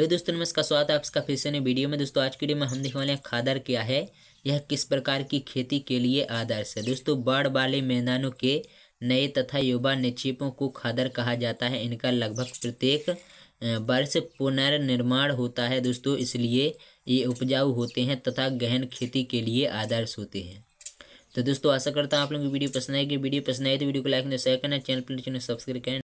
hello दोस्तों नमस्कार स्वागत है आपका फिर से वीडियो में दोस्तों आज की वीडियो में हम देखने वाले हैं खादर क्या है यह किस प्रकार की खेती के लिए आदर्श है दोस्तों बाढ़ वाले मैदानों के नए तथा युवा निक्षेपों को खादर कहा जाता है इनका लगभग प्रत्येक वर्ष पुनर्निर्माण होता है दोस्तों इसलिए ये उपजाऊ होते हैं तथा गहन खेती के लिए आदर्श होते हैं तो दोस्तों आशा करता हूँ आप लोगों की वीडियो पसंद आएगी वीडियो पसंद आई तो वीडियो को लाइक करना शेयर करना चैनल पर सब्सक्राइब तो करें